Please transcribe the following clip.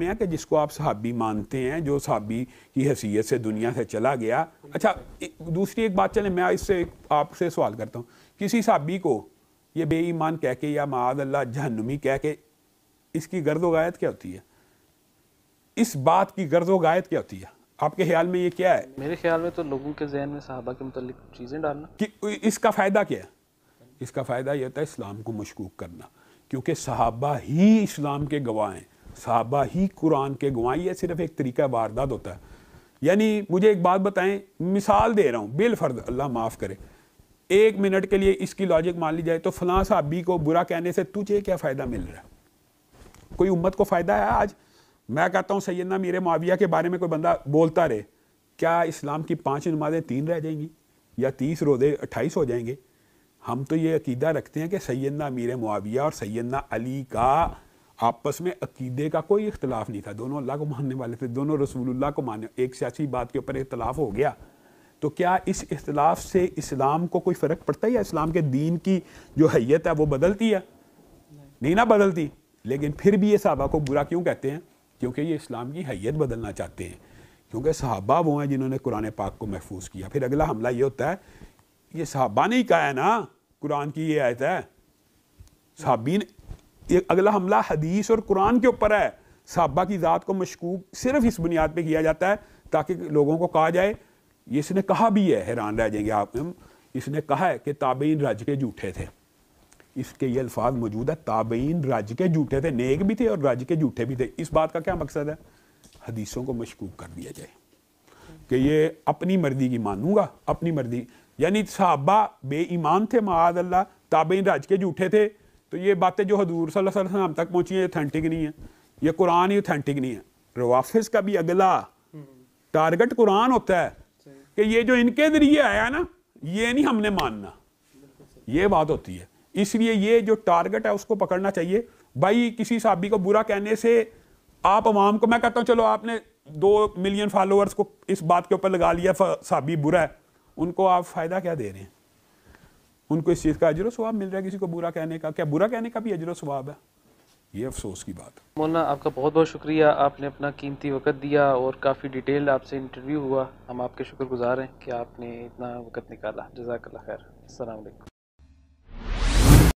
मैं कि जिसको आप सहाबी मानते हैं जो सहाबी की हैसियत से दुनिया से चला गया अच्छा दूसरी एक बात चले मैं इससे आपसे सवाल करता हूँ किसी सहाबी को ये बेईमान कह के या माद अल्लाह जहनुमी कह के इसकी गर्द वायद क्या होती है इस बात की गर्द वायद क्या होती है आपके ख्याल में ये क्या है मेरे ख्याल में तो लोगों के जहन में सहाबा के मतलब चीज़ें डालना कि इसका फ़ायदा क्या है इसका फ़ायदा यह होता है इस्लाम को मशकूक करना क्योंकि सहाबा ही इस्लाम के गवाह हैं साहबा ही कुरान के गवाही है सिर्फ एक तरीका वारदात होता है यानी मुझे एक बात बताएं मिसाल दे रहा हूँ बेलफर्द अल्लाह माफ़ करे एक मिनट के लिए इसकी लॉजिक मान ली जाए तो फलां साहबी को बुरा कहने से तुझे क्या फ़ायदा मिल रहा है कोई उम्मत को फ़ायदा है आज मैं कहता हूँ सैदना मेरे माविया के बारे में कोई बंदा बोलता रहे क्या इस्लाम की पाँच नमाजें तीन रह जाएंगी या तीस रोदे अट्ठाईस हो जाएंगे हम तो ये अकीदा रखते हैं कि सैदना मीर मुआविया और सैदना अली का आपस में अकीदे का कोई इख्तलाफ नहीं था दोनों अल्लाह को मानने वाले थे दोनों रसूलुल्लाह को मानने एक सियासी बात के ऊपर इख्तलाफ हो गया तो क्या इस इख्तलाफ से इस्लाम को कोई फ़र्क पड़ता है या इस्लाम के दीन की जो हैत है वो बदलती है नहीं ना बदलती लेकिन फिर भी ये सहाबा को बुरा क्यों कहते हैं क्योंकि ये इस्लाम की हैत बदलना चाहते हैं क्योंकि सहाबा वो हैं जिन्होंने कुरान पाक को महफूज किया फिर अगला हमला ये होता है ये सहाबा ने ही कहा है ना कुरान की ये आयत है साबीन ये अगला हमला हदीस और कुरान के ऊपर है साहबा की ज़ात को मशकूक सिर्फ इस बुनियाद पर किया जाता है ताकि लोगों को कहा जाए इसने कहा भी है हैरान रह जाएंगे आप हम इसने कहा है कि ताबीन रज के झूठे थे इसके ये अल्फाज मौजूद है ताबीन रज के झूठे थे नेक भी थे और रज के झूठे भी थे इस बात का क्या मकसद है हदीसों को मशकूक कर दिया जाए कि ये अपनी मर्जी की मानूंगा अपनी मर्जी यानी साहबा बेईमान थे माद अल्लाह ताबीन रज के झूठे थे तो ये बातें जो हजूर सल्लाम तक पहुँची हैं अथेंटिक नहीं है ये कुरान ही अथेंटिक नहीं है रवाफिस का भी अगला टारगेट कुरान होता है कि ये जो इनके जरिए आया ना ये नहीं हमने मानना ये बात होती है इसलिए ये जो टारगेट है उसको पकड़ना चाहिए भाई किसी साबी को बुरा कहने से आप अवाम को मैं कहता हूँ चलो आपने दो मिलियन फॉलोअर्स को इस बात के ऊपर लगा लिया साबी बुरा है उनको आप फ़ायदा क्या दे रहे हैं उनको इस चीज़ का अजर स्वाब मिल रहा है किसी को बुरा कहने का क्या बुरा कहने का भी अजर स्वाब है ये अफसोस की बात मौलाना आपका बहुत बहुत शुक्रिया आपने अपना कीमती वक्त दिया और काफ़ी डिटेल आपसे इंटरव्यू हुआ हम आपके शुक्रगुजार हैं कि आपने इतना वक्त निकाला जजाक खैर अलैक्म